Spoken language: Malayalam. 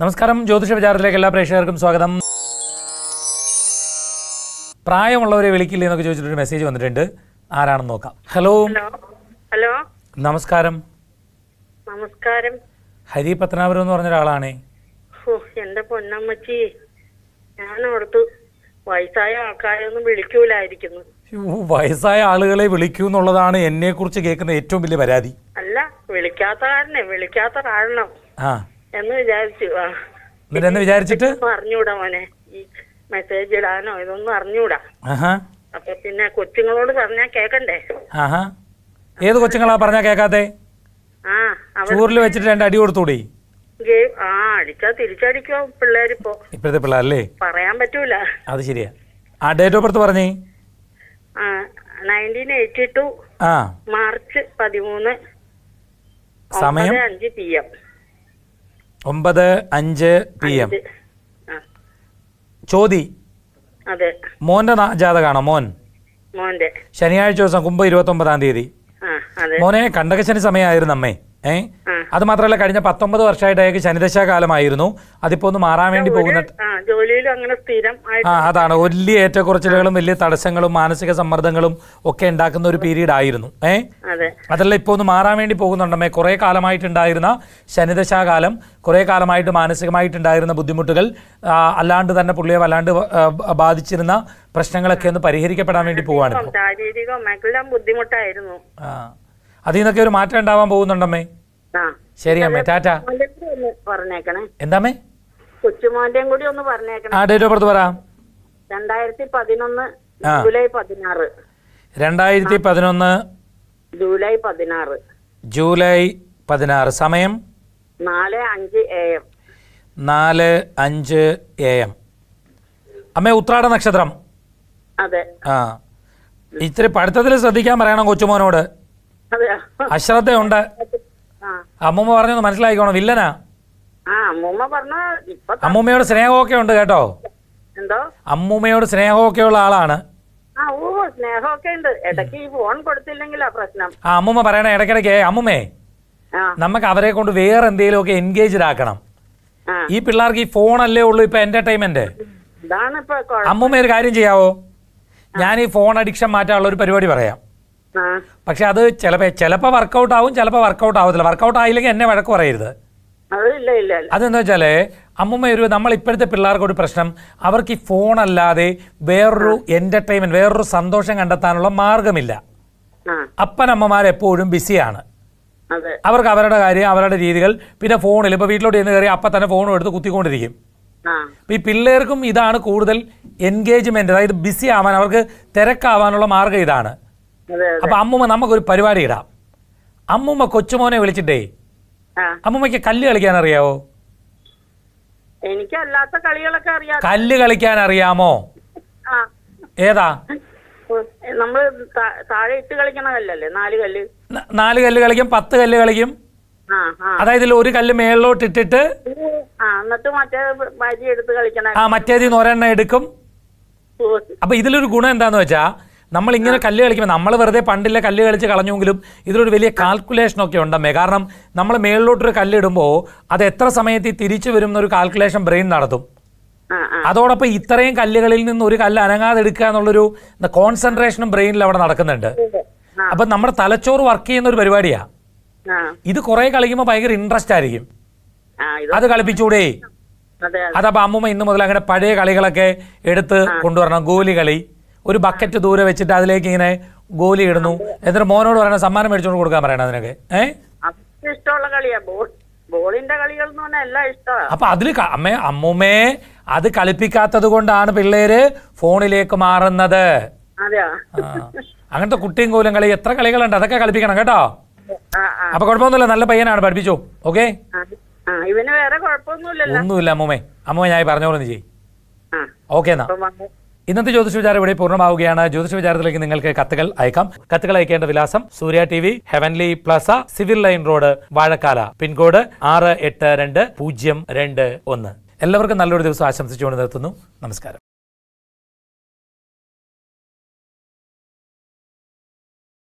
നമസ്കാരം ജ്യോതിഷ വിചാരത്തിലേക്ക് എല്ലാ പ്രേക്ഷകർക്കും സ്വാഗതം പ്രായമുള്ളവരെ വിളിക്കില്ലേ എന്നൊക്കെ ചോദിച്ചിട്ടൊരു മെസ്സേജ് വന്നിട്ടുണ്ട് ആരാണെന്ന് നോക്കാം ഹലോ ഹലോ നമസ്കാരം നമസ്കാരം ഹരി പത്തനാപുരം എന്ന് പറഞ്ഞ ഒരാളാണേ എന്റെ പൊന്നമ്മച്ചി ഞാൻ ഓർത്തു വയസ്സായ ആൾക്കാരൊന്നും വിളിക്കൂലായിരിക്കുന്നു വയസ്സായ ആളുകളെ വിളിക്കൂ എന്നുള്ളതാണ് എന്നെ കുറിച്ച് കേൾക്കുന്ന ഏറ്റവും വലിയ പരാതി അല്ല വിളിക്കാത്ത കാരണേ വിളിക്കാത്ത കാരണം ആ എന്ന് വിചാരിച്ചു എന്നിട്ട് വിചാരിച്ചിട്ട് അറിഞ്ഞൂടാ മോനെ ഈ മെസ്സേജ് ഇടാനോ ഇതൊന്നും അറിഞ്ഞൂടാ അപ്പൊ പിന്നെ കൊച്ചുങ്ങളോട് പറഞ്ഞാ കേക്കണ്ടേ ഏത് കൊച്ചുങ്ങളാ പറഞ്ഞാ കേക്കാത്തെ ചൂറിൽ വെച്ചിട്ട് രണ്ട് അടി കൊടുത്തൂടി ആ പറയാൻ പറ്റൂല അത് ശരിയാ ആ ഡേറ്റ് മാർച്ച് സമയം ഒമ്പത് അഞ്ച് പി എം ചോതി മോന്റെ ജാതകാണോ മോൻ ശനിയാഴ്ച ദിവസം കുമ്പ് ഇരുപത്തി ഒമ്പതാം തീയതി മോനെ കണ്ടകശനി സമയമായിരുന്നു അമ്മേ ഏ അത് മാത്രമല്ല കഴിഞ്ഞ പത്തൊമ്പത് വർഷമായിട്ട് അയാൾക്ക് ശനിദശ കാലമായിരുന്നു അതിപ്പോ ഒന്ന് മാറാൻ വേണ്ടി പോകുന്ന ആ അതാണ് വലിയ ഏറ്റക്കുറച്ചിലുകളും വലിയ തടസ്സങ്ങളും മാനസിക സമ്മർദ്ദങ്ങളും ഒക്കെ ഉണ്ടാക്കുന്ന ഒരു പീരീഡ് ആയിരുന്നു ഏ അതല്ല ഇപ്പൊ ഒന്ന് മാറാൻ വേണ്ടി പോകുന്നുണ്ടമ്മേ കുറെ കാലമായിട്ടുണ്ടായിരുന്ന ശനിദശാ കാലം കുറെ കാലമായിട്ട് മാനസികമായിട്ടുണ്ടായിരുന്ന ബുദ്ധിമുട്ടുകൾ അല്ലാണ്ട് തന്നെ പുള്ളിയെ വല്ലാണ്ട് ബാധിച്ചിരുന്ന പ്രശ്നങ്ങളൊക്കെ ഒന്ന് പരിഹരിക്കപ്പെടാൻ വേണ്ടി പോവാണ് ശാരീരികം എല്ലാം ബുദ്ധിമുട്ടായിരുന്നു അതിൽ നിന്നൊക്കെ ഒരു മാറ്റം ഉണ്ടാവാൻ പോകുന്നുണ്ടമ്മേ ശരിയമ്മേ ടാറ്റാ പറഞ്ഞേക്കണേ എന്താമേ കൊച്ചുമോന്റെയും കൂടി ഒന്ന് പറഞ്ഞേക്കണേ ആ ഡേറ്റ് ഓഫ് ബർത്ത് പറ രണ്ടായിരത്തി പതിനൊന്ന് ജൂലൈ പതിനാറ് രണ്ടായിരത്തി പതിനൊന്ന് ജൂലൈ പതിനാറ് ജൂലൈ പതിനാറ് സമയം നാല് അഞ്ച് എ എം നാല് അഞ്ച് എ എം അമ്മേ ഉത്രാട നക്ഷത്രം അതെ ആ ഇത്തിരി പഠിത്തത്തിൽ ശ്രദ്ധിക്കാൻ പറയണം കൊച്ചുമോനോട് അശ്രദ്ധയുണ്ട് അമ്മൂമ്മ പറഞ്ഞു മനസ്സിലായിക്കോണം വില്ലനാ അമ്മൂമ്മയോട് സ്നേഹമൊക്കെ ഉണ്ട് കേട്ടോ എന്തോ അമ്മൂമ്മയോട് സ്നേഹമൊക്കെ ഉള്ള ആളാണ് ഉണ്ട് പ്രശ്നം ആ അമ്മൂമ്മ പറയണേ ഇടയ്ക്കിടയ്ക്ക് അമ്മൂമ്മേ നമുക്ക് അവരെ കൊണ്ട് വേറെ എന്തെങ്കിലും ഒക്കെ എൻഗേജ്ഡ് ആക്കണം ഈ പിള്ളേർക്ക് ഈ ഫോണല്ലേ ഉള്ളൂ ഇപ്പൊ എന്റർടൈൻമെന്റ് അമ്മൂമ്മ ഒരു കാര്യം ചെയ്യാവോ ഞാൻ ഈ ഫോൺ അഡിക്ഷൻ മാറ്റാനുള്ള ഒരു പരിപാടി പറയാം പക്ഷെ അത് ചിലപ്പോ ചിലപ്പോ വർക്ക്ഔട്ട് ആവും ചിലപ്പോ വർക്ക്ഔട്ട് ആവത്തില്ല വർക്ക്ഔട്ട് ആയില്ലെങ്കിൽ എന്നെ വഴക്ക് പറയരുത് അതെന്താ വെച്ചാല് അമ്മമ്മ ഒരു നമ്മൾ ഇപ്പോഴത്തെ പിള്ളേർക്ക് ഒരു പ്രശ്നം അവർക്ക് ഈ ഫോൺ അല്ലാതെ വേറൊരു എന്റർടൈൻമെന്റ് വേറൊരു സന്തോഷം കണ്ടെത്താനുള്ള മാർഗമില്ല എപ്പോഴും ബിസിയാണ് അവർക്ക് അവരുടെ കാര്യം അവരുടെ രീതികൾ പിന്നെ ഫോണിൽ ഇപ്പൊ വീട്ടിലോട്ട് ചെന്ന് കയറി അപ്പ തന്നെ ഫോണും എടുത്ത് കുത്തിക്കൊണ്ടിരിക്കും ഈ പിള്ളേർക്കും ഇതാണ് കൂടുതൽ എൻഗേജ്മെന്റ് അതായത് ബിസി ആവാൻ അവർക്ക് തിരക്കാവാനുള്ള മാർഗം ഇതാണ് അപ്പൊ അമ്മൂമ്മ നമുക്കൊരു പരിപാടി ഇടാം അമ്മൂമ്മ കൊച്ചുമോനെ വിളിച്ചിട്ടേ അമ്മൂമ്മക്ക് കല്ല് കളിക്കാൻ അറിയാവോ എനിക്കല്ലാത്ത കളികളൊക്കെ അറിയാം കല്ല് കളിക്കാൻ അറിയാമോ ഏതാ നമ്മൾ താഴെ ഇട്ട് കളിക്കണ കല്ലല്ലേ നാല് കല്ല് നാല് കല്ല് കളിക്കും പത്ത് കല്ല് കളിക്കും അതായത് ഒരു കല്ല് മേളിലോട്ട് ഇട്ടിട്ട് എന്നിട്ട് മറ്റേ എടുത്ത് കളിക്കണം ആ മറ്റേതിന്ന് നിന്ന് എടുക്കും അപ്പൊ ഇതിലൊരു ഗുണം എന്താന്ന് വെച്ചാ നമ്മൾ ഇങ്ങനെ കല്ല് കളിക്കുമ്പോൾ നമ്മൾ വെറുതെ പണ്ടില്ല കല്ല് കളിച്ച് കളഞ്ഞെങ്കിലും ഇതിലൊരു വലിയ കാൽക്കുലേഷനൊക്കെ ഉണ്ടമ്മേ കാരണം നമ്മൾ മേളിലോട്ടൊരു കല്ലിടുമ്പോൾ അത് എത്ര സമയത്ത് തിരിച്ചു വരും എന്നൊരു കാൽക്കുലേഷൻ ബ്രെയിൻ നടത്തും അതോടൊപ്പം ഇത്രയും കല്ലുകളിൽ നിന്ന് ഒരു കല്ല് അനങ്ങാതെ എടുക്കുക എന്നുള്ളൊരു കോൺസെൻട്രേഷനും ബ്രെയിനിൽ അവിടെ നടക്കുന്നുണ്ട് അപ്പൊ നമ്മുടെ തലച്ചോറ് വർക്ക് ചെയ്യുന്ന ഒരു പരിപാടിയാ ഇത് കുറെ കളിക്കുമ്പോൾ ഭയങ്കര ഇൻട്രസ്റ്റ് ആയിരിക്കും അത് കളിപ്പിച്ചൂടെ അതപ്പോ അമ്മൂമ്മ ഇന്ന് മുതൽ അങ്ങനെ പഴയ കളികളൊക്കെ എടുത്ത് കൊണ്ടുവരണം ഗോലി കളി ഒരു ബക്കറ്റ് ദൂരെ വെച്ചിട്ട് അതിലേക്ക് ഇങ്ങനെ ഗോലി ഇടുന്നു എന്നിട്ട് മോനോട് പറയണ സമ്മാനം മേടിച്ചോണ്ട് കൊടുക്കാൻ പറയണം അതിനൊക്കെ ഏഹ് ഇഷ്ടമുള്ള കളിയാ ബോളിന്റെ കളികൾ അപ്പൊ അതില് അമ്മേ അമ്മുമ്മേ അത് കളിപ്പിക്കാത്തത് കൊണ്ടാണ് പിള്ളേര് ഫോണിലേക്ക് മാറുന്നത് അങ്ങനത്തെ കുട്ടിയും കോലും കളി എത്ര കളികളുണ്ട് അതൊക്കെ കളിപ്പിക്കണം കേട്ടോ അപ്പൊ കുഴപ്പമൊന്നുമില്ല നല്ല പയ്യനാണ് പഠിപ്പിച്ചു ഓക്കെ ഒന്നുമില്ല അമ്മൂമ്മേ അമ്മൂമ്മ ഞാൻ പറഞ്ഞോളൂ നീ ചെയ്യും ഓക്കെ എന്നാ ഇന്നത്തെ ജ്യോതിഷ വിചാരം ഇവിടെ പൂർണ്ണമാവുകയാണ് ജ്യോതിഷ വിചാരത്തിലേക്ക് നിങ്ങൾക്ക് കത്തുകൾ അയക്കാം കത്തുകൾ അയക്കേണ്ട വിലാസം Surya T V heavenly plus civil line road Vazhakkala pincode ആറ് എട്ട് രണ്ട് പൂജ്യം രണ്ട് ഒന്ന് എല്ലാവർക്കും നല്ലൊരു ദിവസം ആശംസിച്ചുകൊണ്ട് നിർത്തുന്നു നമസ്കാരം